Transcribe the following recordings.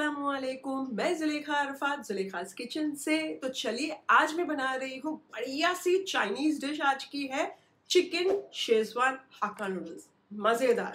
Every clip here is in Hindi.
असलकुम मैं जुलेखा अरफात जुलेखाज किचन से तो चलिए आज मैं बना रही हूँ बढ़िया सी चाइनीज डिश आज की है चिकन शेजवान हाका नूडल्स मज़ेदार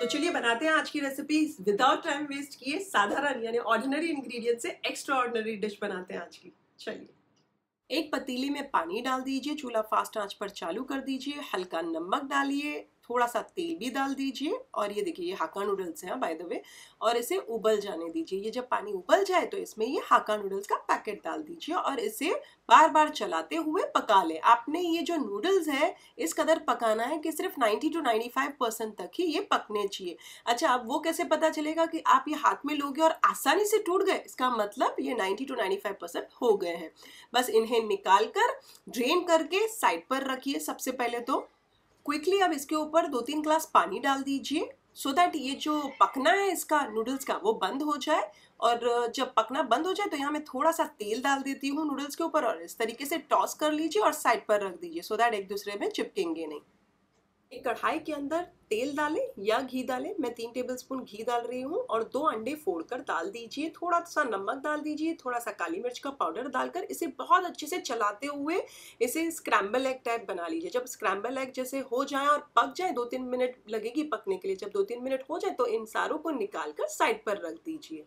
तो चलिए बनाते हैं आज की रेसिपी विदाउट टाइम वेस्ट किए साधारण यानी ऑर्डिनरी इंग्रेडिएंट से एक्स्ट्रा ऑर्डिनरी डिश बनाते हैं आज की चलिए एक पतीली में पानी डाल दीजिए चूल्हा फास्ट आंच पर चालू कर दीजिए हल्का नमक डालिए थोड़ा सा तेल भी डाल दीजिए और ये देखिए ये हाका नूडल्स हैं बाय द वे और इसे उबल जाने दीजिए ये जब पानी उबल जाए तो इसमें ये हाका नूडल्स का पैकेट डाल दीजिए और इसे बार बार चलाते हुए पका ले आपने ये जो नूडल्स है इस कदर पकाना है कि सिर्फ नाइन्टी टू नाइन्टी तक ही ये पकने चाहिए अच्छा अब वो कैसे पता चलेगा कि आप ये हाथ में लोगे और आसानी से टूट गए इसका मतलब ये नाइन्टी टू नाइन्टी हो गए हैं बस इन्हें निकाल कर ड्रेन करके साइड पर रखिए सबसे पहले तो क्विकली अब इसके ऊपर दो तीन ग्लास पानी डाल दीजिए सो so दैट ये जो पकना है इसका नूडल्स का वो बंद हो जाए और जब पकना बंद हो जाए तो यहाँ मैं थोड़ा सा तेल डाल देती हूँ नूडल्स के ऊपर और इस तरीके से टॉस कर लीजिए और साइड पर रख दीजिए सो so दैट एक दूसरे में चिपकेंगे नहीं एक कढ़ाई के अंदर तेल डालें या घी डालें मैं तीन टेबलस्पून घी डाल रही हूँ और दो अंडे फोड़कर डाल दीजिए थोड़ा सा नमक डाल दीजिए थोड़ा सा काली मिर्च का पाउडर डालकर इसे बहुत अच्छे से चलाते हुए इसे स्क्रैम्बल एग टाइप बना लीजिए जब स्क्रैम्बल एग जैसे हो जाए और पक जाए दो तीन मिनट लगेगी पकने के लिए जब दो तीन मिनट हो जाए तो इन सारों को निकाल कर साइड पर रख दीजिए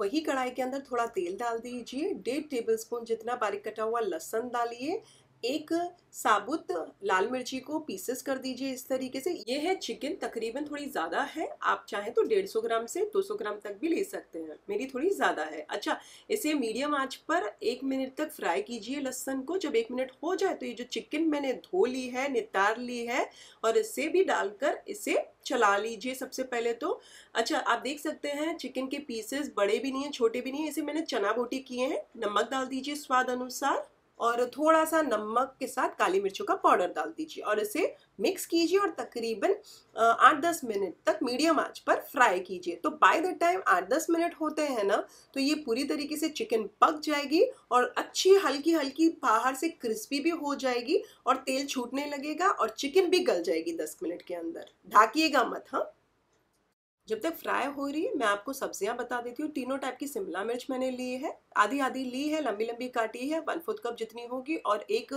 वही कढ़ाई के अंदर थोड़ा तेल डाल दीजिए डेढ़ स्पून जितना बारीक कटा हुआ लहसन डालिए एक साबुत लाल मिर्ची को पीसेस कर दीजिए इस तरीके से ये है चिकन तकरीबन थोड़ी ज्यादा है आप चाहें तो 150 ग्राम से 200 ग्राम तक भी ले सकते हैं मेरी थोड़ी ज्यादा है अच्छा इसे मीडियम आंच पर एक मिनट तक फ्राई कीजिए लहसन को जब एक मिनट हो जाए तो ये जो चिकन मैंने धो ली है नितार ली है और इसे भी डालकर इसे चला लीजिए सबसे पहले तो अच्छा आप देख सकते हैं चिकन के पीसेस बड़े भी नहीं है छोटे भी नहीं है इसे मैंने चना बोटी किए हैं नमक डाल दीजिए स्वाद अनुसार और थोड़ा सा नमक के साथ काली मिर्चों का पाउडर डाल दीजिए और इसे मिक्स कीजिए और तकरीबन आठ दस मिनट तक मीडियम आंच पर फ्राई कीजिए तो बाय द टाइम आठ दस मिनट होते हैं ना तो ये पूरी तरीके से चिकन पक जाएगी और अच्छी हल्की हल्की बाहर से क्रिस्पी भी हो जाएगी और तेल छूटने लगेगा और चिकन भी गल जाएगी दस मिनट के अंदर ढाकिएगा मत हाँ जब तक फ्राई हो रही है मैं आपको सब्जियां बता देती हूँ तीनों टाइप की शिमला मिर्च मैंने ली है आधी आधी ली है लंबी लंबी काटी है वन फोर्थ कप जितनी होगी और एक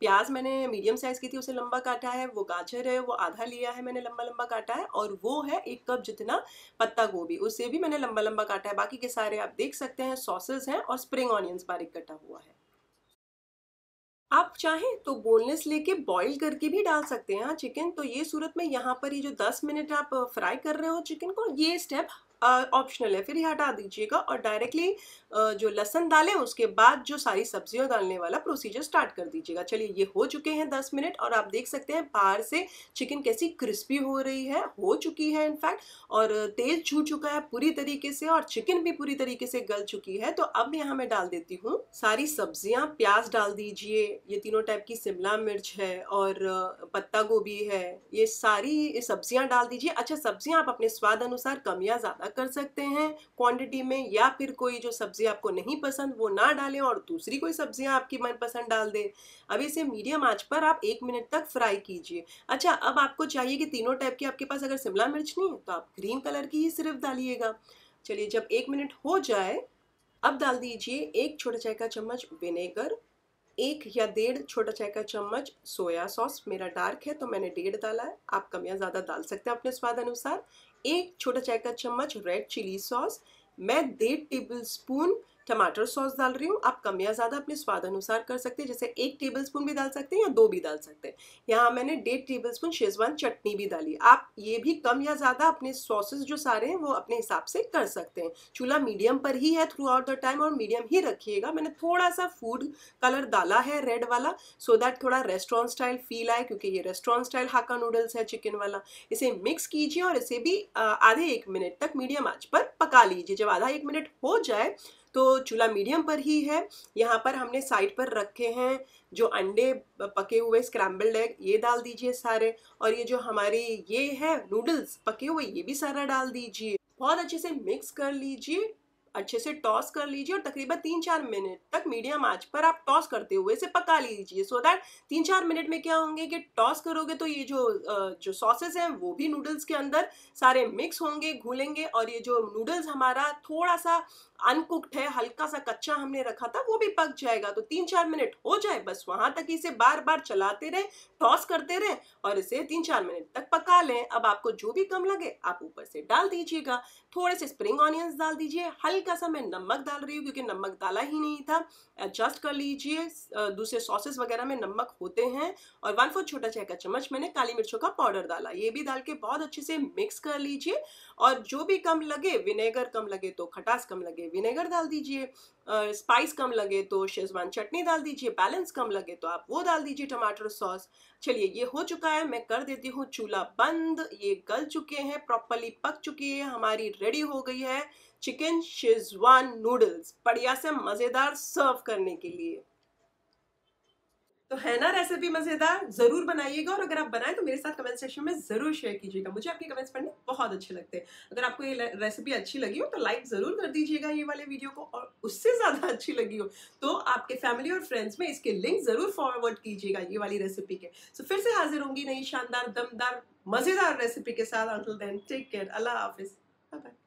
प्याज मैंने मीडियम साइज़ की थी उसे लंबा काटा है वो गाजर है वो आधा लिया है मैंने लंबा लंबा काटा है और वो है एक कप जितना पत्ता गोभी उसे भी मैंने लंबा लंबा काटा है बाकी के सारे आप देख सकते हैं सॉसेज हैं और स्प्रिंग ऑनियंस बारीक कटा हुआ है आप चाहें तो बोनलेस लेके बॉईल करके भी डाल सकते हैं हाँ चिकन तो ये सूरत में यहाँ पर ये जो 10 मिनट आप फ्राई कर रहे हो चिकन को ये स्टेप ऑप्शनल है फिर ये हटा दीजिएगा और डायरेक्टली जो लहसन डालें उसके बाद जो सारी सब्जियां डालने वाला प्रोसीजर स्टार्ट कर दीजिएगा चलिए ये हो चुके हैं दस मिनट और आप देख सकते हैं बाहर से चिकन कैसी क्रिस्पी हो रही है हो चुकी है इनफैक्ट और तेल छू चुका है पूरी तरीके से और चिकन भी पूरी तरीके से गल चुकी है तो अब यहाँ मैं डाल देती हूँ सारी सब्जियाँ प्याज डाल दीजिए ये तीनों टाइप की शिमला मिर्च है और पत्ता गोभी है ये सारी सब्जियाँ डाल दीजिए अच्छा सब्जियाँ आप अपने स्वाद अनुसार कम या ज़्यादा कर सकते हैं क्वांटिटी में या फिर कोई जो सब्जी आपको नहीं पसंद वो ना डालें और दूसरी कोई सब्जियां आपकी मनपसंद डाल दें अब इसे मीडियम आंच पर आप एक मिनट तक फ्राई कीजिए अच्छा अब आपको चाहिए कि तीनों टाइप की आपके पास अगर शिमला मिर्च नहीं है तो आप ग्रीन कलर की ही सिर्फ डालिएगा चलिए जब एक मिनट हो जाए अब डाल दीजिए एक छोटा चाय का चम्मच विनेगर एक या डेढ़ छोटा चाय का चम्मच सोया सॉस मेरा डार्क है तो मैंने डेढ़ डाला है आप कम या ज़्यादा डाल सकते हैं अपने स्वाद अनुसार एक छोटा चाय का चम्मच रेड चिली सॉस मैं डेढ़ टेबल स्पून टमाटर सॉस डाल रही हूँ आप कम या ज़्यादा अपने स्वाद अनुसार कर सकते हैं जैसे एक टेबल स्पून भी डाल सकते हैं या दो भी डाल सकते हैं यहाँ मैंने डेढ़ टेबल स्पून शेजवान चटनी भी डाली आप ये भी कम या ज़्यादा अपने सॉसेस जो सारे हैं वो अपने हिसाब से कर सकते हैं चूल्हा मीडियम पर ही है थ्रू आउट द टाइम और मीडियम ही रखिएगा मैंने थोड़ा सा फूड कलर डाला है रेड वाला सो so दैट थोड़ा रेस्टोरेंट स्टाइल फील आए क्योंकि ये रेस्टोरेंट स्टाइल हाका नूडल्स है चिकन वाला इसे मिक्स कीजिए और इसे भी आधे एक मिनट तक मीडियम आँच पर पका लीजिए जब आधा एक मिनट हो जाए तो चूल्हा मीडियम पर ही है यहाँ पर हमने साइड पर रखे हैं जो अंडे पके हुए स्क्रैम्बल्ड एग ये डाल दीजिए सारे और ये जो हमारी ये है नूडल्स पके हुए ये भी सारा डाल दीजिए बहुत अच्छे से मिक्स कर लीजिए अच्छे से टॉस कर लीजिए और तकरीबन तीन चार मिनट तक मीडियम आंच पर आप टॉस करते हुए इसे पका लीजिए सो दैट तीन चार मिनट में क्या होंगे कि टॉस करोगे तो ये जो जो सॉसेस हैं वो भी नूडल्स के अंदर सारे मिक्स होंगे घुलेंगे और ये जो नूडल्स हमारा थोड़ा सा अनकुक्ड है हल्का सा कच्चा हमने रखा था वो भी पक जाएगा तो तीन चार मिनट हो जाए बस वहां तक इसे बार बार चलाते रहें टॉस करते रहें और इसे तीन चार मिनट तक पका लें अब आपको जो भी कम लगे आप ऊपर से डाल दीजिएगा थोड़े से स्प्रिंग ऑनियंस डाल दीजिए हल्के हल्का सा मैं नमक डाल रही हूँ क्योंकि नमक डाला ही नहीं था एडजस्ट कर लीजिए दूसरे सॉसेस वगैरह में नमक होते हैं और वन फोर्थ छोटा चाय का चम्मच मैंने काली मिर्चों का पाउडर डाला ये भी डाल के बहुत अच्छे से मिक्स कर लीजिए और जो भी कम लगे विनेगर कम लगे तो खटास कम लगे विनेगर डाल दीजिए स्पाइस कम लगे तो शेजवान चटनी डाल दीजिए बैलेंस कम लगे तो आप वो डाल दीजिए टमाटर सॉस चलिए ये हो चुका है मैं कर देती हूँ चूल्हा बंद ये गल चुके हैं प्रॉपरली पक चुकी है हमारी रेडी हो गई है चिकन शेजवान नूडल्स बढ़िया से मज़ेदार सर्व करने के लिए है ना रेसिपी मज़ेदार ज़रूर बनाइएगा और अगर आप बनाएं तो मेरे साथ कमेंट सेक्शन में ज़रूर शेयर कीजिएगा मुझे आपके कमेंट्स पढ़ने बहुत अच्छे लगते हैं अगर आपको ये रेसिपी अच्छी लगी हो तो लाइक ज़रूर कर दीजिएगा ये वाले वीडियो को और उससे ज़्यादा अच्छी लगी हो तो आपके फैमिली और फ्रेंड्स में इसके लिंक ज़रूर फॉरवर्ड कीजिएगा ये वाली रेसिपी के सो फिर से हाजिर होंगी नई शानदार दमदार मज़ेदार रेसिपी के साथ अंटल देन टेक केयर अल्लाह हाफिज़ बाय